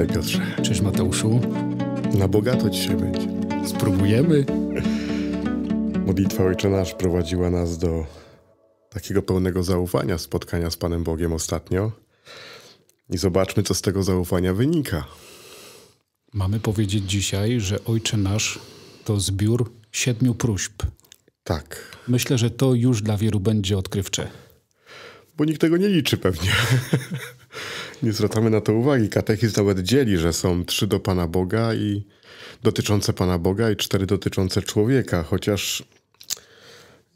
Witaj Piotrze. Cześć Mateuszu. Na bogato dzisiaj będzie. Spróbujemy. Modlitwa Ojcze Nasz prowadziła nas do takiego pełnego zaufania spotkania z Panem Bogiem ostatnio. I zobaczmy, co z tego zaufania wynika. Mamy powiedzieć dzisiaj, że Ojcze Nasz to zbiór siedmiu próśb. Tak. Myślę, że to już dla wielu będzie odkrywcze. Bo nikt tego nie liczy pewnie. nie zwracamy na to uwagi. Katechizm nawet dzieli, że są trzy do Pana Boga i dotyczące Pana Boga i cztery dotyczące człowieka, chociaż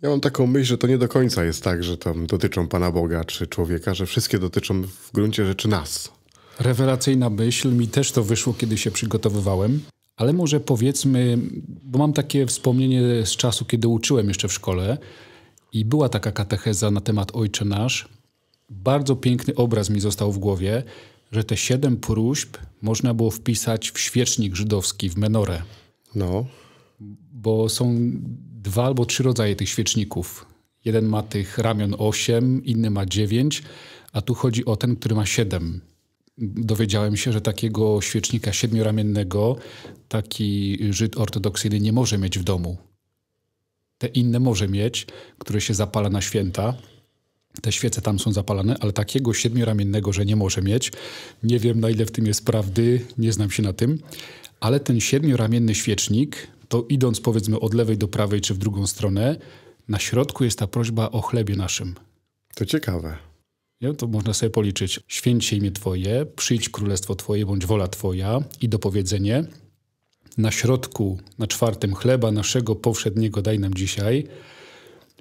ja mam taką myśl, że to nie do końca jest tak, że tam dotyczą Pana Boga czy człowieka, że wszystkie dotyczą w gruncie rzeczy nas. Rewelacyjna myśl, mi też to wyszło, kiedy się przygotowywałem. Ale może powiedzmy, bo mam takie wspomnienie z czasu, kiedy uczyłem jeszcze w szkole i była taka katecheza na temat Ojcze Nasz bardzo piękny obraz mi został w głowie, że te siedem próśb można było wpisać w świecznik żydowski, w menorę. No. Bo są dwa albo trzy rodzaje tych świeczników. Jeden ma tych ramion osiem, inny ma dziewięć, a tu chodzi o ten, który ma siedem. Dowiedziałem się, że takiego świecznika siedmioramiennego taki Żyd ortodoksyjny nie może mieć w domu. Te inne może mieć, które się zapala na święta te świece tam są zapalane, ale takiego siedmioramiennego, że nie może mieć. Nie wiem, na ile w tym jest prawdy, nie znam się na tym. Ale ten siedmioramienny świecznik, to idąc powiedzmy od lewej do prawej czy w drugą stronę, na środku jest ta prośba o chlebie naszym. To ciekawe. Nie? To można sobie policzyć. Święć imię Twoje, przyjdź królestwo Twoje, bądź wola Twoja i dopowiedzenie. Na środku, na czwartym chleba naszego powszedniego daj nam dzisiaj –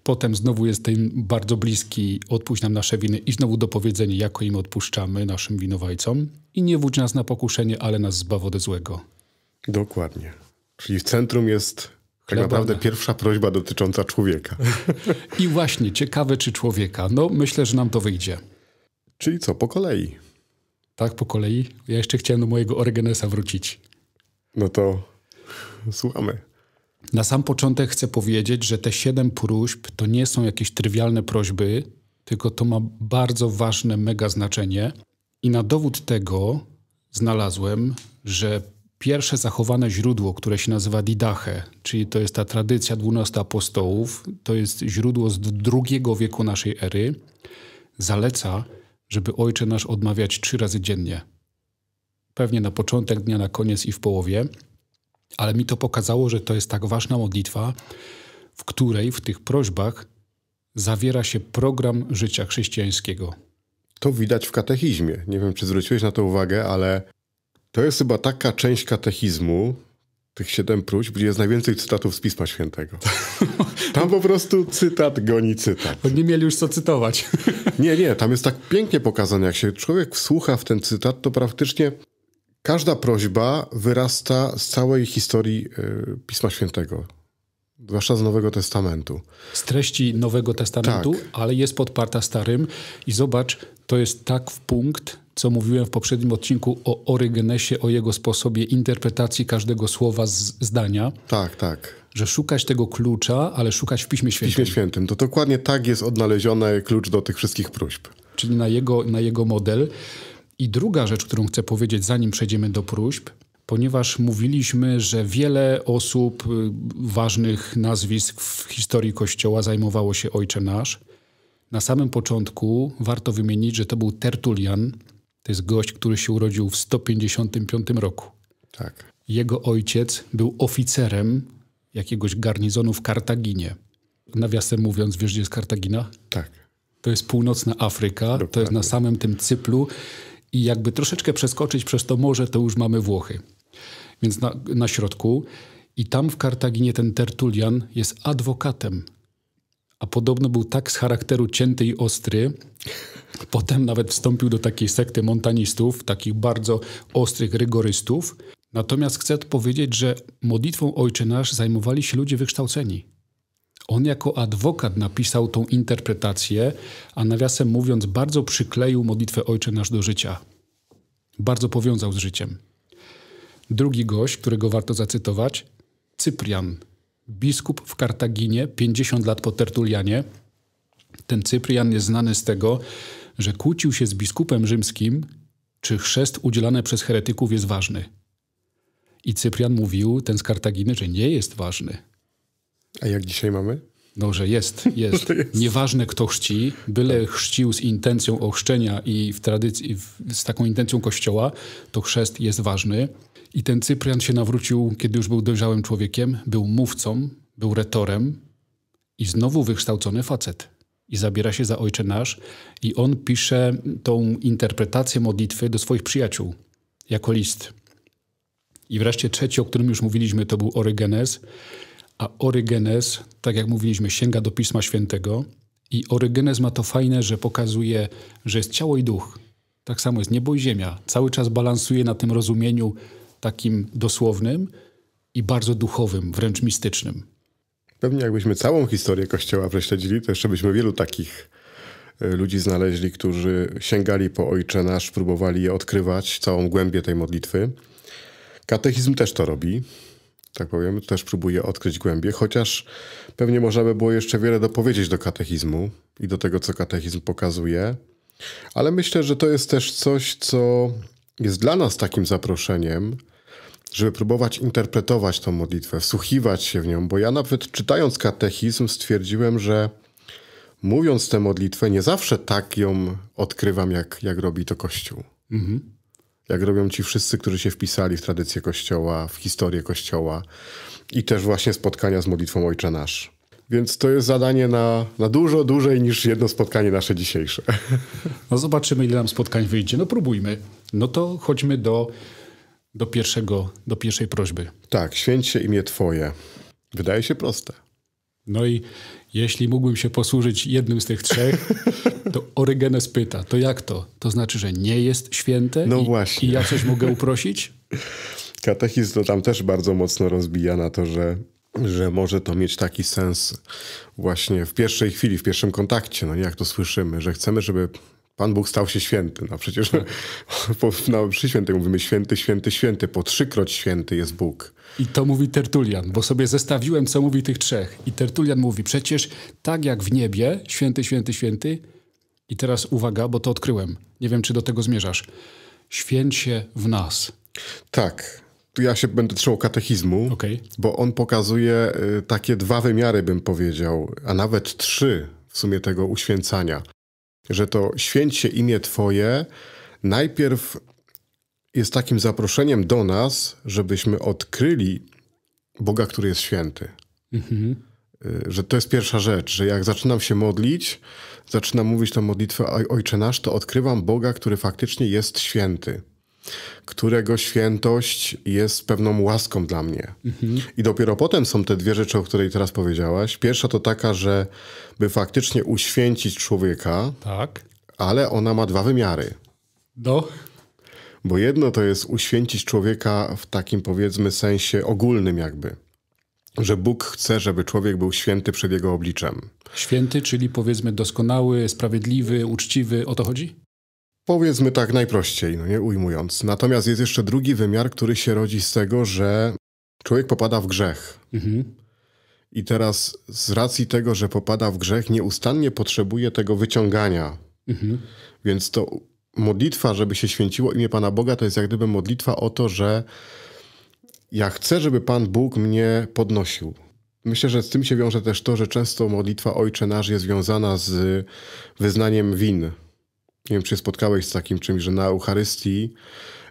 Potem znowu jest ten bardzo bliski, odpuść nam nasze winy i znowu dopowiedzenie, jako im odpuszczamy, naszym winowajcom. I nie wódź nas na pokuszenie, ale nas zbaw od złego. Dokładnie. Czyli w centrum jest tak naprawdę pierwsza prośba dotycząca człowieka. I właśnie, ciekawe czy człowieka. No, myślę, że nam to wyjdzie. Czyli co, po kolei? Tak, po kolei. Ja jeszcze chciałem do mojego Orygenesa wrócić. No to słuchamy. Na sam początek chcę powiedzieć, że te siedem próśb to nie są jakieś trywialne prośby, tylko to ma bardzo ważne, mega znaczenie. I na dowód tego znalazłem, że pierwsze zachowane źródło, które się nazywa Didache, czyli to jest ta tradycja 12 apostołów, to jest źródło z drugiego wieku naszej ery, zaleca, żeby Ojcze Nasz odmawiać trzy razy dziennie. Pewnie na początek dnia, na koniec i w połowie. Ale mi to pokazało, że to jest tak ważna modlitwa, w której w tych prośbach zawiera się program życia chrześcijańskiego. To widać w katechizmie. Nie wiem, czy zwróciłeś na to uwagę, ale to jest chyba taka część katechizmu, tych siedem próśb, gdzie jest najwięcej cytatów z Pisma Świętego. Tam po prostu cytat goni cytat. Bo nie mieli już co cytować. Nie, nie, tam jest tak pięknie pokazane, jak się człowiek wsłucha w ten cytat, to praktycznie Każda prośba wyrasta z całej historii e, Pisma Świętego, zwłaszcza z Nowego Testamentu. Z treści Nowego Testamentu, tak. ale jest podparta Starym. I zobacz, to jest tak w punkt, co mówiłem w poprzednim odcinku o Orygenesie, o jego sposobie interpretacji każdego słowa z zdania. Tak, tak. Że szukać tego klucza, ale szukać w Piśmie Świętym. W Piśmie Świętym. To dokładnie tak jest odnaleziony klucz do tych wszystkich próśb. Czyli na jego, na jego model. I druga rzecz, którą chcę powiedzieć, zanim przejdziemy do próśb, ponieważ mówiliśmy, że wiele osób y, ważnych nazwisk w historii Kościoła zajmowało się Ojcze Nasz. Na samym początku warto wymienić, że to był Tertulian, to jest gość, który się urodził w 155 roku. Tak. Jego ojciec był oficerem jakiegoś garnizonu w Kartaginie. Nawiasem mówiąc, wiesz gdzie jest Kartagina? Tak. To jest północna Afryka, Dokładnie. to jest na samym tym Cyplu i jakby troszeczkę przeskoczyć przez to morze, to już mamy Włochy. Więc na, na środku. I tam w Kartaginie ten Tertulian jest adwokatem. A podobno był tak z charakteru cięty i ostry, potem nawet wstąpił do takiej sekty montanistów, takich bardzo ostrych rygorystów. Natomiast chcę powiedzieć, że modlitwą Ojcze Nasz zajmowali się ludzie wykształceni. On jako adwokat napisał tą interpretację, a nawiasem mówiąc, bardzo przykleił modlitwę Ojcze Nasz do życia. Bardzo powiązał z życiem. Drugi gość, którego warto zacytować, Cyprian, biskup w Kartaginie 50 lat po Tertulianie. Ten Cyprian jest znany z tego, że kłócił się z biskupem rzymskim, czy chrzest udzielany przez heretyków jest ważny. I Cyprian mówił, ten z Kartaginy, że nie jest ważny a jak dzisiaj mamy? No jest, jest. jest. Nieważne kto chrzci, byle chrzcił z intencją ochrzczenia i w tradycji, w, z taką intencją kościoła, to chrzest jest ważny. I ten Cyprian się nawrócił, kiedy już był dojrzałym człowiekiem, był mówcą, był retorem i znowu wykształcony facet. I zabiera się za Ojcze Nasz i on pisze tą interpretację modlitwy do swoich przyjaciół jako list. I wreszcie trzeci, o którym już mówiliśmy, to był Orygenes, a Orygenes, tak jak mówiliśmy, sięga do Pisma Świętego i Orygenes ma to fajne, że pokazuje, że jest ciało i duch. Tak samo jest niebo i ziemia. Cały czas balansuje na tym rozumieniu takim dosłownym i bardzo duchowym, wręcz mistycznym. Pewnie jakbyśmy całą historię Kościoła prześledzili, to jeszcze byśmy wielu takich e, ludzi znaleźli, którzy sięgali po Ojcze Nasz, próbowali je odkrywać, całą głębię tej modlitwy. Katechizm też to robi tak powiem, też próbuję odkryć głębie, chociaż pewnie można by było jeszcze wiele dopowiedzieć do katechizmu i do tego, co katechizm pokazuje, ale myślę, że to jest też coś, co jest dla nas takim zaproszeniem, żeby próbować interpretować tą modlitwę, wsłuchiwać się w nią, bo ja nawet czytając katechizm stwierdziłem, że mówiąc tę modlitwę, nie zawsze tak ją odkrywam, jak, jak robi to Kościół. Mhm jak robią ci wszyscy, którzy się wpisali w tradycję Kościoła, w historię Kościoła i też właśnie spotkania z modlitwą Ojcze Nasz. Więc to jest zadanie na, na dużo dłużej niż jedno spotkanie nasze dzisiejsze. No zobaczymy, ile nam spotkań wyjdzie. No próbujmy. No to chodźmy do, do, pierwszego, do pierwszej prośby. Tak, święć się imię Twoje. Wydaje się proste. No i jeśli mógłbym się posłużyć jednym z tych trzech, to Orygenes pyta, to jak to? To znaczy, że nie jest święte? No i, właśnie. I ja coś mogę uprosić? Katechizm to tam też bardzo mocno rozbija na to, że, że może to mieć taki sens właśnie w pierwszej chwili, w pierwszym kontakcie, no nie, jak to słyszymy, że chcemy, żeby Pan Bóg stał się święty. No przecież tak. po, na no, przy świętym mówimy święty, święty, święty. Po trzykroć święty jest Bóg. I to mówi Tertulian, bo sobie zestawiłem, co mówi tych trzech. I Tertulian mówi, przecież tak jak w niebie, święty, święty, święty. I teraz uwaga, bo to odkryłem. Nie wiem, czy do tego zmierzasz. Święć się w nas. Tak, tu ja się będę trzymał katechizmu, okay. bo on pokazuje y, takie dwa wymiary, bym powiedział, a nawet trzy w sumie tego uświęcania że to święcie imię Twoje najpierw jest takim zaproszeniem do nas, żebyśmy odkryli Boga, który jest święty. Mhm. Y, że to jest pierwsza rzecz, że jak zaczynam się modlić, zaczynam mówić tę modlitwę Ojcze Nasz, to odkrywam Boga, który faktycznie jest święty którego świętość jest pewną łaską dla mnie. Mhm. I dopiero potem są te dwie rzeczy, o której teraz powiedziałaś. Pierwsza to taka, że by faktycznie uświęcić człowieka, tak. ale ona ma dwa wymiary. Do? Bo jedno to jest uświęcić człowieka w takim powiedzmy sensie ogólnym jakby że Bóg chce, żeby człowiek był święty przed jego obliczem. Święty, czyli powiedzmy doskonały, sprawiedliwy, uczciwy, o to chodzi? Powiedzmy tak najprościej, no nie ujmując. Natomiast jest jeszcze drugi wymiar, który się rodzi z tego, że człowiek popada w grzech. Mhm. I teraz z racji tego, że popada w grzech, nieustannie potrzebuje tego wyciągania. Mhm. Więc to modlitwa, żeby się święciło imię Pana Boga, to jest jak gdyby modlitwa o to, że ja chcę, żeby Pan Bóg mnie podnosił. Myślę, że z tym się wiąże też to, że często modlitwa Ojcze Nasz jest związana z wyznaniem win. Nie wiem, czy spotkałeś z takim czymś, że na Eucharystii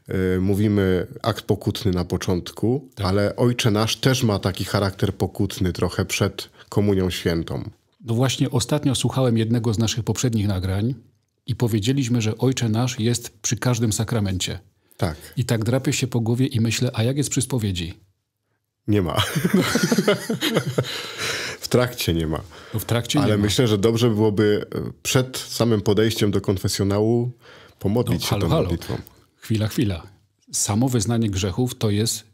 e, mówimy akt pokutny na początku, tak. ale Ojcze Nasz też ma taki charakter pokutny trochę przed Komunią Świętą. No właśnie ostatnio słuchałem jednego z naszych poprzednich nagrań i powiedzieliśmy, że Ojcze Nasz jest przy każdym sakramencie. Tak. I tak drapię się po głowie i myślę, a jak jest przy spowiedzi? Nie ma. trakcie nie ma. No w trakcie Ale nie myślę, że dobrze byłoby e, przed samym podejściem do konfesjonału pomodlić no, halo, się tą modlitwą. Chwila, chwila. Samo wyznanie grzechów to jest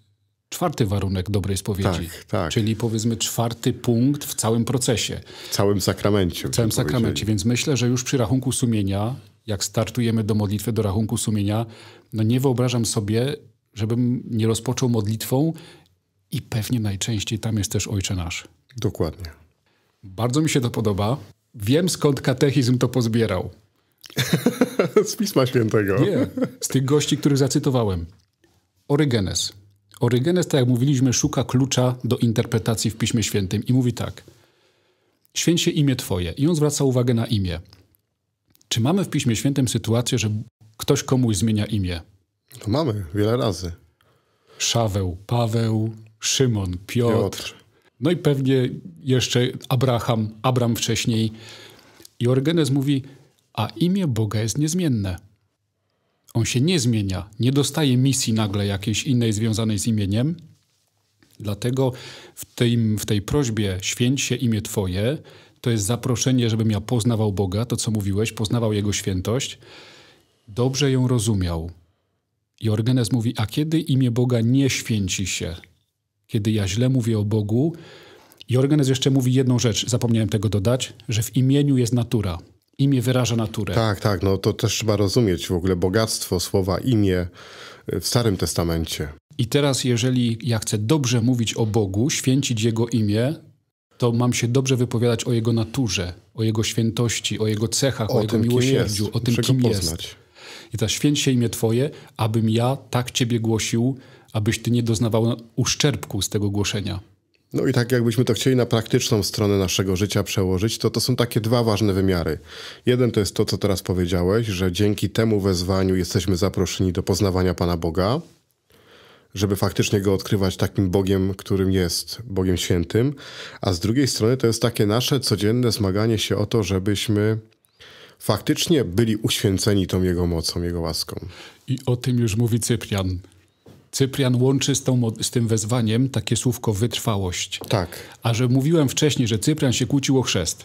czwarty warunek dobrej spowiedzi. Tak, tak. Czyli powiedzmy czwarty punkt w całym procesie. W całym sakramencie. W całym sakramencie. Więc myślę, że już przy rachunku sumienia, jak startujemy do modlitwy, do rachunku sumienia, no nie wyobrażam sobie, żebym nie rozpoczął modlitwą i pewnie najczęściej tam jest też Ojcze Nasz. Dokładnie. Bardzo mi się to podoba. Wiem skąd katechizm to pozbierał. z Pisma Świętego. Nie, z tych gości, których zacytowałem. Orygenes. Orygenes, tak jak mówiliśmy, szuka klucza do interpretacji w Piśmie Świętym i mówi tak. Święć się imię Twoje. I on zwraca uwagę na imię. Czy mamy w Piśmie Świętym sytuację, że ktoś komuś zmienia imię? No mamy, wiele razy. Szaweł, Paweł, Szymon, Piotr. Piotr. No i pewnie jeszcze Abraham, Abram wcześniej. I Orgenes mówi, a imię Boga jest niezmienne. On się nie zmienia, nie dostaje misji nagle jakiejś innej związanej z imieniem. Dlatego w tej, w tej prośbie święć się imię Twoje, to jest zaproszenie, żebym ja poznawał Boga, to co mówiłeś, poznawał Jego świętość, dobrze ją rozumiał. I Orgenes mówi, a kiedy imię Boga nie święci się, kiedy ja źle mówię o Bogu. Jorgenes jeszcze mówi jedną rzecz, zapomniałem tego dodać, że w imieniu jest natura. Imię wyraża naturę. Tak, tak, no to też trzeba rozumieć w ogóle bogactwo słowa imię e, w Starym Testamencie. I teraz, jeżeli ja chcę dobrze mówić o Bogu, święcić Jego imię, to mam się dobrze wypowiadać o Jego naturze, o Jego świętości, o Jego cechach, o, o Jego miłosierdziu, o tym, kim jest. I ta święć się imię Twoje, abym ja tak Ciebie głosił, abyś ty nie doznawał uszczerbku z tego głoszenia. No i tak jakbyśmy to chcieli na praktyczną stronę naszego życia przełożyć, to to są takie dwa ważne wymiary. Jeden to jest to, co teraz powiedziałeś, że dzięki temu wezwaniu jesteśmy zaproszeni do poznawania Pana Boga, żeby faktycznie Go odkrywać takim Bogiem, którym jest, Bogiem Świętym. A z drugiej strony to jest takie nasze codzienne zmaganie się o to, żebyśmy faktycznie byli uświęceni tą Jego mocą, Jego łaską. I o tym już mówi Cyprian. Cyprian łączy z, tą, z, tym wezwaniem takie słówko wytrwałość. Tak. A że mówiłem wcześniej, że Cyprian się kłócił o chrzest,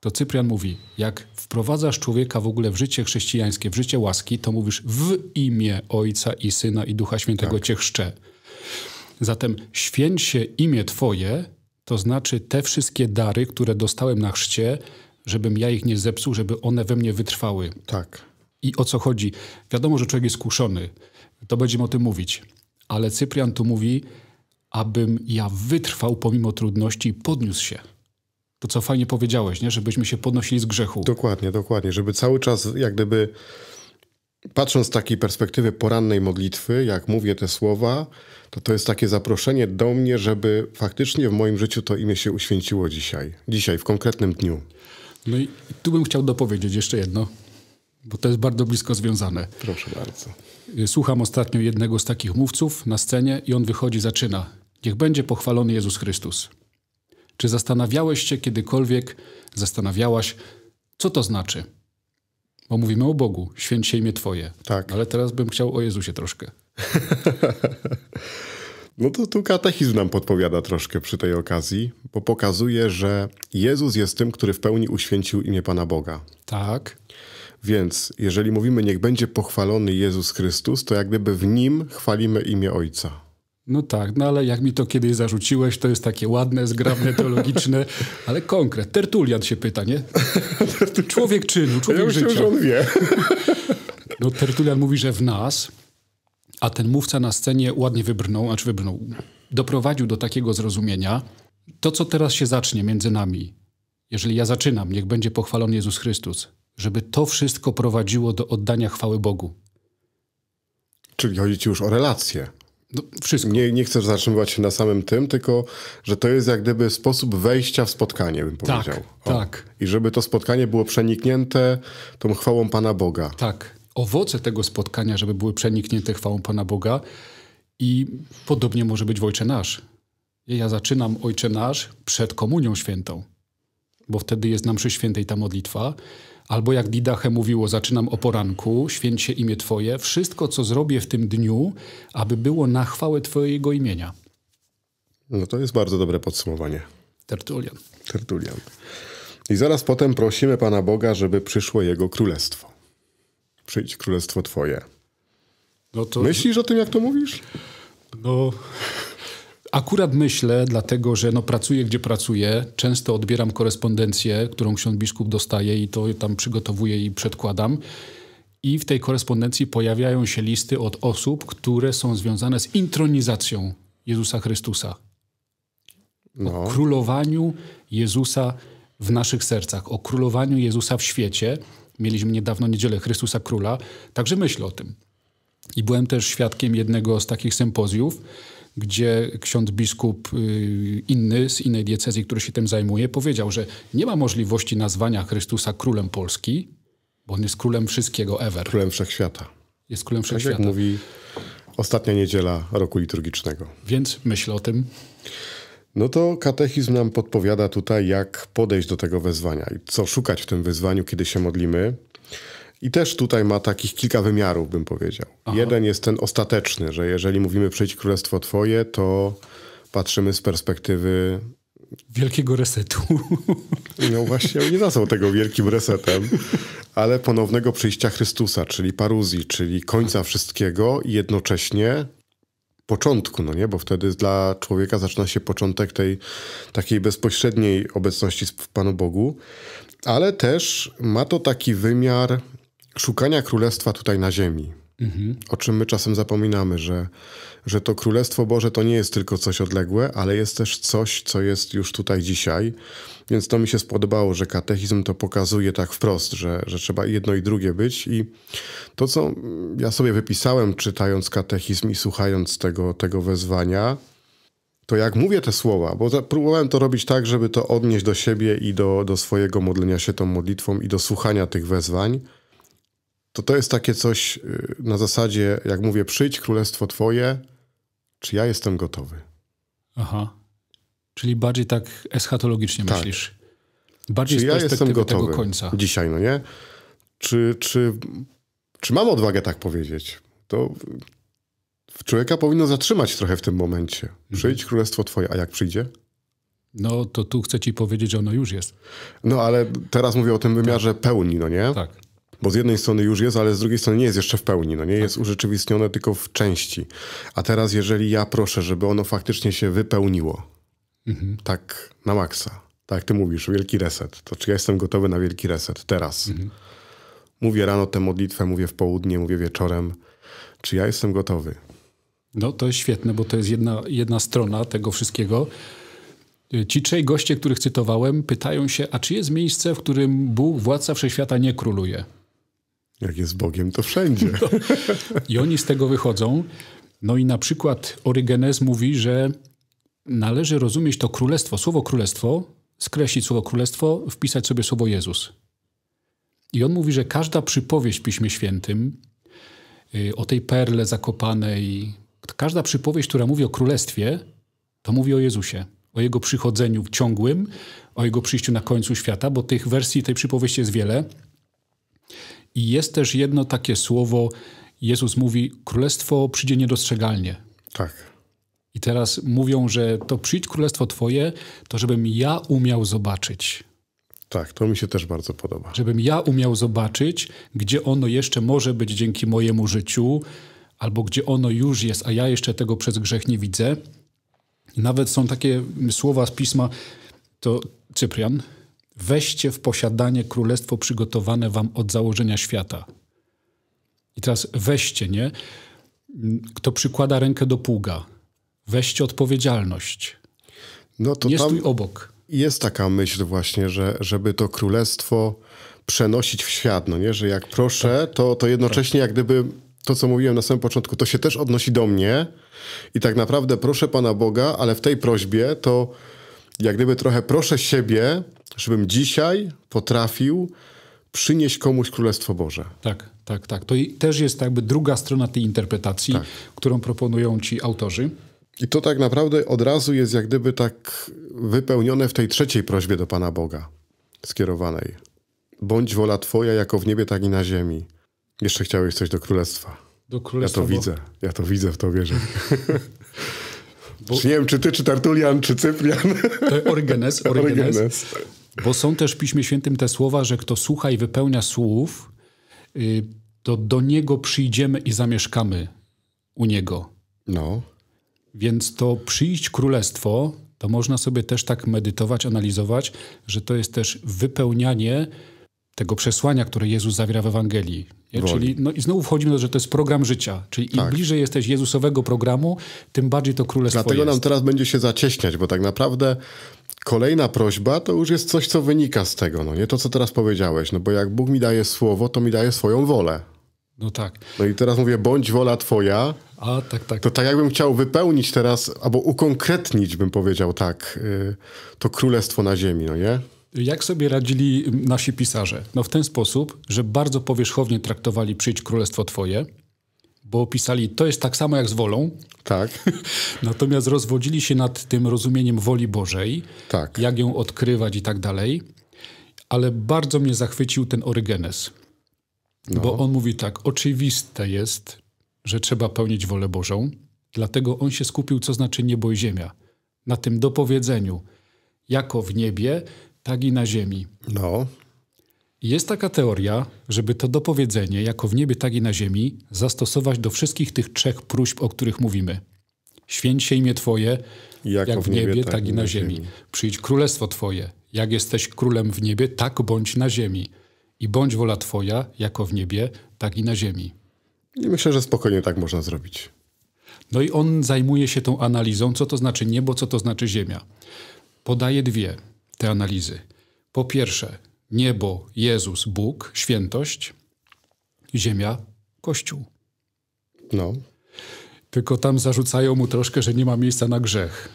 to Cyprian mówi, jak wprowadzasz człowieka w ogóle w życie chrześcijańskie, w życie łaski, to mówisz w imię Ojca i Syna i Ducha Świętego tak. cię chrzczę. Zatem święć się imię Twoje, to znaczy te wszystkie dary, które dostałem na chrzcie, żebym ja ich nie zepsuł, żeby one we mnie wytrwały. Tak. I o co chodzi? Wiadomo, że człowiek jest kuszony to będziemy o tym mówić. Ale Cyprian tu mówi, abym ja wytrwał pomimo trudności i podniósł się. To, co fajnie powiedziałeś, nie? żebyśmy się podnosili z grzechu. Dokładnie, dokładnie. Żeby cały czas, jak gdyby, patrząc z takiej perspektywy porannej modlitwy, jak mówię te słowa, to to jest takie zaproszenie do mnie, żeby faktycznie w moim życiu to imię się uświęciło dzisiaj. Dzisiaj, w konkretnym dniu. No i tu bym chciał dopowiedzieć jeszcze jedno bo to jest bardzo blisko związane. Proszę bardzo. Y, słucham ostatnio jednego z takich mówców na scenie i on wychodzi, zaczyna. Niech będzie pochwalony Jezus Chrystus. Czy zastanawiałeś się kiedykolwiek, zastanawiałaś, co to znaczy? Bo mówimy o Bogu, święć się imię Twoje. Tak. Ale teraz bym chciał o Jezusie troszkę. no to tu katechizm nam podpowiada troszkę przy tej okazji, bo pokazuje, że Jezus jest tym, który w pełni uświęcił imię Pana Boga. Tak. Więc jeżeli mówimy, niech będzie pochwalony Jezus Chrystus, to jak gdyby w nim chwalimy imię Ojca. No tak, no ale jak mi to kiedyś zarzuciłeś, to jest takie ładne, zgrabne, teologiczne, ale konkret. Tertulian się pyta, nie? człowiek czynu, człowiek ja życia. Że on wie. no Tertulian mówi, że w nas, a ten mówca na scenie ładnie wybrnął, znaczy wybrnął, doprowadził do takiego zrozumienia, to co teraz się zacznie między nami, jeżeli ja zaczynam, niech będzie pochwalony Jezus Chrystus, żeby to wszystko prowadziło do oddania chwały Bogu. Czyli chodzi ci już o relacje. No, wszystko. Nie, nie chcesz zatrzymywać się na samym tym, tylko że to jest jak gdyby sposób wejścia w spotkanie, bym tak, powiedział. Tak. I żeby to spotkanie było przeniknięte tą chwałą Pana Boga. Tak. Owoce tego spotkania, żeby były przeniknięte chwałą Pana Boga. I podobnie może być w Ojcze Nasz. Ja zaczynam Ojcze Nasz przed Komunią Świętą, bo wtedy jest na mszy świętej ta modlitwa Albo jak Didache mówiło, zaczynam o poranku, święcie imię Twoje, wszystko co zrobię w tym dniu, aby było na chwałę Twojego imienia. No to jest bardzo dobre podsumowanie. Tertulian. Tertulian. I zaraz potem prosimy Pana Boga, żeby przyszło Jego królestwo. Przyjdź królestwo Twoje. No to... Myślisz o tym, jak to mówisz? No, Akurat myślę, dlatego że no, pracuję gdzie pracuję, często odbieram korespondencję, którą ksiądz biskup dostaje i to tam przygotowuję i przedkładam. I w tej korespondencji pojawiają się listy od osób, które są związane z intronizacją Jezusa Chrystusa. No. O królowaniu Jezusa w naszych sercach, o królowaniu Jezusa w świecie. Mieliśmy niedawno niedzielę Chrystusa Króla, także myślę o tym. I byłem też świadkiem jednego z takich sympozjów, gdzie ksiądz biskup y, inny z innej diecezji, który się tym zajmuje, powiedział, że nie ma możliwości nazwania Chrystusa królem Polski, bo on jest królem wszystkiego ever. Królem wszechświata. Jest królem wszechświata. Tak jak mówi ostatnia niedziela roku liturgicznego. Więc myśl o tym. No to katechizm nam podpowiada tutaj, jak podejść do tego wezwania i co szukać w tym wyzwaniu, kiedy się modlimy. I też tutaj ma takich kilka wymiarów, bym powiedział. Aha. Jeden jest ten ostateczny, że jeżeli mówimy przejść królestwo twoje, to patrzymy z perspektywy wielkiego resetu. No właśnie, nie nazwał tego wielkim resetem, ale ponownego przyjścia Chrystusa, czyli paruzji, czyli końca wszystkiego i jednocześnie początku, no nie? Bo wtedy dla człowieka zaczyna się początek tej takiej bezpośredniej obecności w Panu Bogu, ale też ma to taki wymiar szukania królestwa tutaj na ziemi. Mhm. O czym my czasem zapominamy, że, że to Królestwo Boże to nie jest tylko coś odległe, ale jest też coś, co jest już tutaj dzisiaj. Więc to mi się spodobało, że katechizm to pokazuje tak wprost, że, że trzeba jedno i drugie być. I to, co ja sobie wypisałem, czytając katechizm i słuchając tego, tego wezwania, to jak mówię te słowa, bo próbowałem to robić tak, żeby to odnieść do siebie i do, do swojego modlenia się tą modlitwą i do słuchania tych wezwań to to jest takie coś y, na zasadzie, jak mówię, przyjdź królestwo twoje, czy ja jestem gotowy. Aha. Czyli bardziej tak eschatologicznie tak. myślisz. Bardziej czy ja jestem gotowy końca. dzisiaj, no nie? Czy, czy, czy mam odwagę tak powiedzieć? To człowieka powinno zatrzymać trochę w tym momencie. Mhm. Przyjdź mhm. królestwo twoje, a jak przyjdzie? No to tu chcę ci powiedzieć, że ono już jest. No ale teraz mówię o tym wymiarze tak. pełni, no nie? Tak bo z jednej strony już jest, ale z drugiej strony nie jest jeszcze w pełni, no nie jest urzeczywistnione tylko w części. A teraz, jeżeli ja proszę, żeby ono faktycznie się wypełniło, mhm. tak na maksa, tak jak ty mówisz, wielki reset, to czy ja jestem gotowy na wielki reset teraz? Mhm. Mówię rano tę modlitwę, mówię w południe, mówię wieczorem. Czy ja jestem gotowy? No to jest świetne, bo to jest jedna, jedna strona tego wszystkiego. Ci trzej goście, których cytowałem, pytają się, a czy jest miejsce, w którym Bóg, władca wszechświata, nie króluje? Jak jest Bogiem, to wszędzie. No. I oni z tego wychodzą. No i na przykład Orygenes mówi, że należy rozumieć to królestwo, słowo królestwo, skreślić słowo królestwo, wpisać sobie słowo Jezus. I on mówi, że każda przypowieść w Piśmie Świętym y, o tej perle zakopanej, każda przypowieść, która mówi o królestwie, to mówi o Jezusie, o jego przychodzeniu ciągłym, o jego przyjściu na końcu świata, bo tych wersji tej przypowieści jest wiele. I jest też jedno takie słowo, Jezus mówi, królestwo przyjdzie niedostrzegalnie. Tak. I teraz mówią, że to przyjdź królestwo Twoje, to żebym ja umiał zobaczyć. Tak, to mi się też bardzo podoba. Żebym ja umiał zobaczyć, gdzie ono jeszcze może być dzięki mojemu życiu, albo gdzie ono już jest, a ja jeszcze tego przez grzech nie widzę. Nawet są takie słowa z pisma, to Cyprian, weźcie w posiadanie królestwo przygotowane wam od założenia świata. I teraz weźcie, nie? Kto przykłada rękę do pługa, weźcie odpowiedzialność. No to nie stój obok. Jest taka myśl właśnie, że żeby to królestwo przenosić w świat, no nie? Że jak proszę, tak. to, to jednocześnie jak gdyby to, co mówiłem na samym początku, to się też odnosi do mnie i tak naprawdę proszę Pana Boga, ale w tej prośbie to jak gdyby trochę proszę siebie, żebym dzisiaj potrafił przynieść komuś Królestwo Boże. Tak, tak, tak. To też jest jakby druga strona tej interpretacji, tak. którą proponują ci autorzy. I to tak naprawdę od razu jest jak gdyby tak wypełnione w tej trzeciej prośbie do Pana Boga skierowanej. Bądź wola Twoja jako w niebie, tak i na ziemi. Jeszcze chciałeś coś do Królestwa. Do Królestwa ja to widzę, ja to widzę, w to wierzę. Bo... nie wiem, czy ty, czy Tertulian, czy Cyprian. To Orygenes. Orygenes. orygenes. Bo są też w Piśmie Świętym te słowa, że kto słucha i wypełnia słów, y, to do niego przyjdziemy i zamieszkamy u niego. No. Więc to przyjść królestwo, to można sobie też tak medytować, analizować, że to jest też wypełnianie tego przesłania, które Jezus zawiera w Ewangelii. Czyli, no i znowu wchodzimy do, że to jest program życia. Czyli tak. im bliżej jesteś Jezusowego programu, tym bardziej to królestwo Dlatego jest. nam teraz będzie się zacieśniać, bo tak naprawdę Kolejna prośba to już jest coś, co wynika z tego, no nie to, co teraz powiedziałeś, no bo jak Bóg mi daje słowo, to mi daje swoją wolę. No tak. No i teraz mówię, bądź wola twoja. A, tak, tak. To tak jakbym chciał wypełnić teraz, albo ukonkretnić, bym powiedział tak, y, to królestwo na ziemi, no nie? Jak sobie radzili nasi pisarze? No w ten sposób, że bardzo powierzchownie traktowali przyjdź królestwo twoje, bo opisali, to jest tak samo jak z wolą. Tak. Natomiast rozwodzili się nad tym rozumieniem woli Bożej, tak. jak ją odkrywać i tak dalej. Ale bardzo mnie zachwycił ten Orygenes. No. Bo on mówi tak, oczywiste jest, że trzeba pełnić wolę Bożą, dlatego on się skupił, co znaczy niebo i ziemia. Na tym dopowiedzeniu, jako w niebie, tak i na ziemi. No. Jest taka teoria, żeby to dopowiedzenie, jako w niebie, tak i na ziemi, zastosować do wszystkich tych trzech próśb, o których mówimy. Święć się imię Twoje, jako jak w niebie, niebie tak, tak i na ziemi. ziemi. Przyjdź królestwo Twoje, jak jesteś królem w niebie, tak bądź na ziemi. I bądź wola Twoja, jako w niebie, tak i na ziemi. I myślę, że spokojnie tak można zrobić. No i on zajmuje się tą analizą, co to znaczy niebo, co to znaczy ziemia. Podaje dwie te analizy. Po pierwsze, niebo, Jezus, Bóg, świętość, ziemia, Kościół. No. Tylko tam zarzucają mu troszkę, że nie ma miejsca na grzech.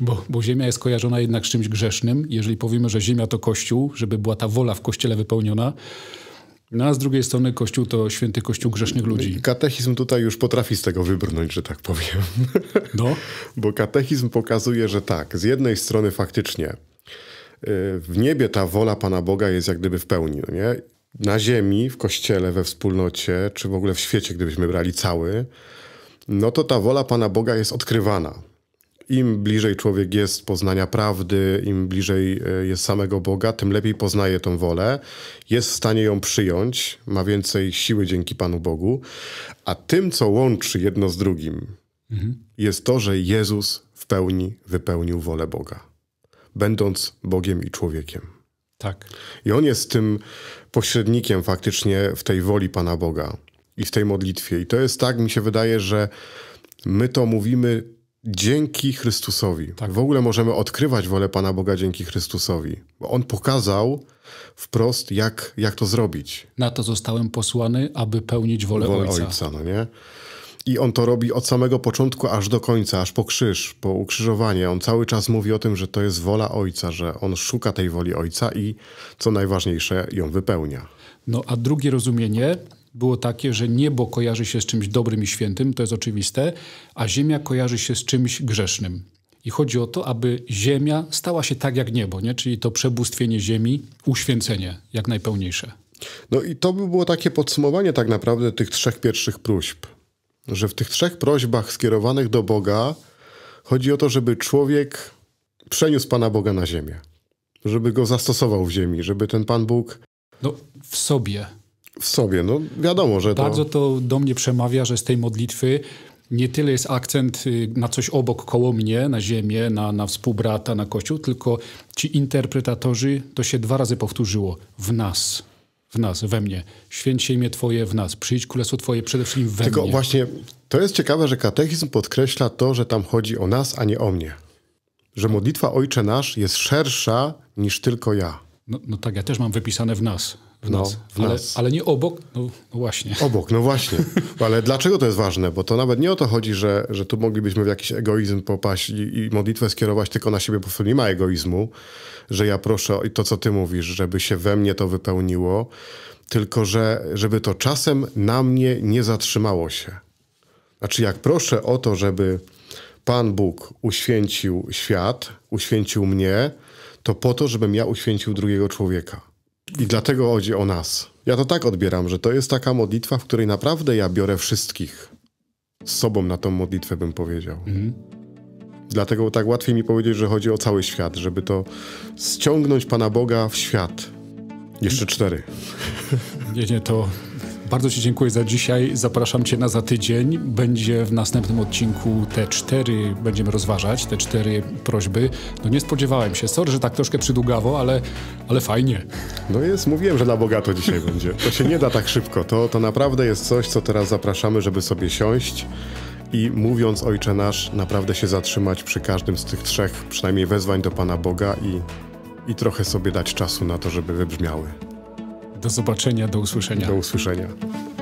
Bo, bo ziemia jest kojarzona jednak z czymś grzesznym. Jeżeli powiemy, że ziemia to Kościół, żeby była ta wola w Kościele wypełniona, no a z drugiej strony Kościół to święty Kościół grzesznych ludzi. No katechizm tutaj już potrafi z tego wybrnąć, że tak powiem. No. Bo katechizm pokazuje, że tak, z jednej strony faktycznie Y, w niebie ta wola Pana Boga jest jak gdyby w pełni, no nie? Na ziemi, w kościele, we wspólnocie, czy w ogóle w świecie, gdybyśmy brali cały, no to ta wola Pana Boga jest odkrywana. Im bliżej człowiek jest poznania prawdy, im bliżej y, jest samego Boga, tym lepiej poznaje tą wolę, jest w stanie ją przyjąć, ma więcej siły dzięki Panu Bogu, a tym, co łączy jedno z drugim, mhm. jest to, że Jezus w pełni wypełnił wolę Boga będąc Bogiem i człowiekiem. Tak. I on jest tym pośrednikiem faktycznie w tej woli Pana Boga i w tej modlitwie. I to jest tak, mi się wydaje, że my to mówimy dzięki Chrystusowi. Tak. W ogóle możemy odkrywać wolę Pana Boga dzięki Chrystusowi. Bo on pokazał wprost, jak, jak to zrobić. Na to zostałem posłany, aby pełnić wolę, wolę Ojca. Ojca no nie? I on to robi od samego początku aż do końca, aż po krzyż, po ukrzyżowanie. On cały czas mówi o tym, że to jest wola Ojca, że on szuka tej woli Ojca i co najważniejsze, ją wypełnia. No a drugie rozumienie było takie, że niebo kojarzy się z czymś dobrym i świętym, to jest oczywiste, a ziemia kojarzy się z czymś grzesznym. I chodzi o to, aby ziemia stała się tak jak niebo, nie? czyli to przebóstwienie ziemi, uświęcenie jak najpełniejsze. No i to by było takie podsumowanie tak naprawdę tych trzech pierwszych próśb że w tych trzech prośbach skierowanych do Boga chodzi o to, żeby człowiek przeniósł Pana Boga na ziemię, żeby go zastosował w ziemi, żeby ten Pan Bóg. No, w sobie. W sobie, no wiadomo, że. Bardzo to, to do mnie przemawia, że z tej modlitwy nie tyle jest akcent y, na coś obok, koło mnie, na ziemię, na, na współbrata, na kościół, tylko ci interpretatorzy, to się dwa razy powtórzyło, w nas w nas, we mnie. Święć się imię Twoje w nas. Przyjdź królestwo Twoje przede wszystkim we Tylko mnie. właśnie to jest ciekawe, że katechizm podkreśla to, że tam chodzi o nas, a nie o mnie. Że modlitwa Ojcze Nasz jest szersza niż tylko ja. No, no tak, ja też mam wypisane w nas w nas. No, w ale, nas. ale, nie obok, no, no właśnie. Obok, no właśnie. Ale dlaczego to jest ważne? Bo to nawet nie o to chodzi, że, że tu moglibyśmy w jakiś egoizm popaść i, i modlitwę skierować tylko na siebie, po prostu nie ma egoizmu, że ja proszę i to, co ty mówisz, żeby się we mnie to wypełniło, tylko że żeby to czasem na mnie nie zatrzymało się. Znaczy jak proszę o to, żeby Pan Bóg uświęcił świat, uświęcił mnie, to po to, żebym ja uświęcił drugiego człowieka. I dlatego chodzi o nas. Ja to tak odbieram, że to jest taka modlitwa, w której naprawdę ja biorę wszystkich z sobą na tą modlitwę, bym powiedział. Mhm. Dlatego tak łatwiej mi powiedzieć, że chodzi o cały świat, żeby to ściągnąć Pana Boga w świat. Jeszcze cztery. Nie, nie, to bardzo Ci dziękuję za dzisiaj. Zapraszam Cię na za tydzień. Będzie w następnym odcinku te cztery, będziemy rozważać te cztery prośby. No nie spodziewałem się. Sorry, że tak troszkę przydługawo, ale, ale fajnie. No jest, mówiłem, że na bogato dzisiaj będzie. To się nie da tak szybko. To, to naprawdę jest coś, co teraz zapraszamy, żeby sobie siąść i mówiąc Ojcze Nasz, naprawdę się zatrzymać przy każdym z tych trzech, przynajmniej wezwań do Pana Boga i, i trochę sobie dać czasu na to, żeby wybrzmiały. Do zobaczenia, do usłyszenia. Do usłyszenia.